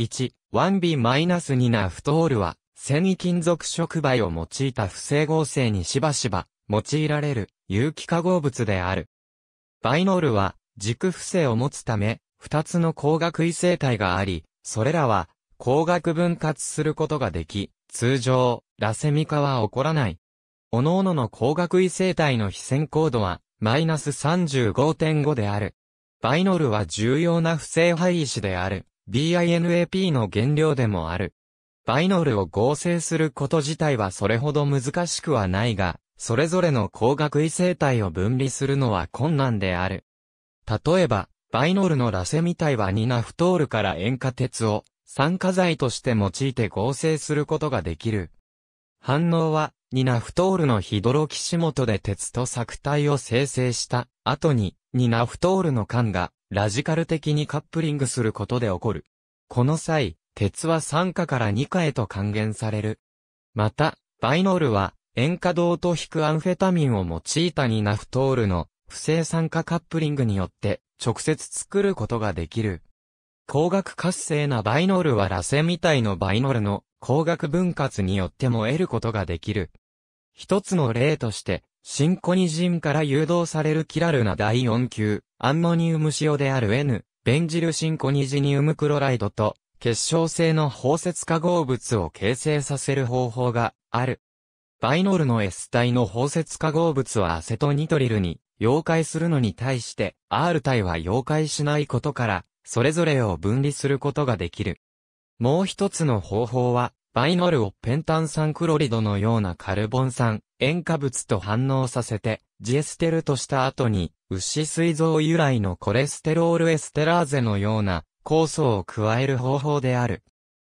1、1B-2 なフトールは、繊維金属触媒を用いた不整合成にしばしば用いられる有機化合物である。バイノールは軸不正を持つため、二つの光学異性体があり、それらは光学分割することができ、通常、ラセミ化は起こらない。各々の光学異性体の非線高度は、マイナス35.5である。バイノールは重要な不正配位子である。BINAP の原料でもある。バイノールを合成すること自体はそれほど難しくはないが、それぞれの光学異性体を分離するのは困難である。例えば、バイノールのラセミ体はニナフトールから塩化鉄を酸化剤として用いて合成することができる。反応は、ニナフトールのヒドロキシモトで鉄と作体を生成した後に、ニナフトールの缶がラジカル的にカップリングすることで起こる。この際、鉄は酸化から二化へと還元される。また、バイノールは、塩化銅と引くアンフェタミンを用いたニナフトールの不正酸化カップリングによって直接作ることができる。光学活性なバイノールは螺旋みたいのバイノールの光学分割によっても得ることができる。一つの例として、シンコニジンから誘導されるキラルな第4級、アンモニウム塩である N、ベンジルシンコニジニウムクロライドと、結晶性の包摂化合物を形成させる方法がある。バイノールの S 体の包摂化合物はアセトニトリルに溶解するのに対して R 体は溶解しないことから、それぞれを分離することができる。もう一つの方法は、バイノルをペンタン酸クロリドのようなカルボン酸、塩化物と反応させて、ジエステルとした後に、牛膵臓由来のコレステロールエステラーゼのような酵素を加える方法である。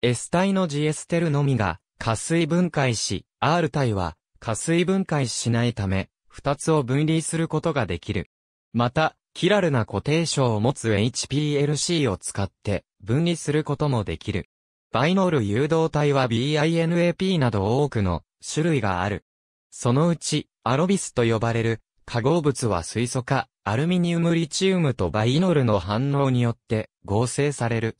S 体のジエステルのみが、加水分解し、R 体は、加水分解しないため、二つを分離することができる。また、キラルな固定症を持つ HPLC を使って、分離することもできる。バイノール誘導体は BINAP など多くの種類がある。そのうち、アロビスと呼ばれる化合物は水素化、アルミニウムリチウムとバイノールの反応によって合成される。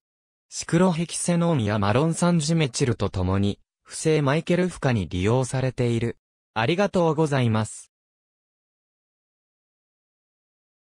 シクロヘキセノンやマロン酸ジメチルと共に、不正マイケル負荷に利用されている。ありがとうございます。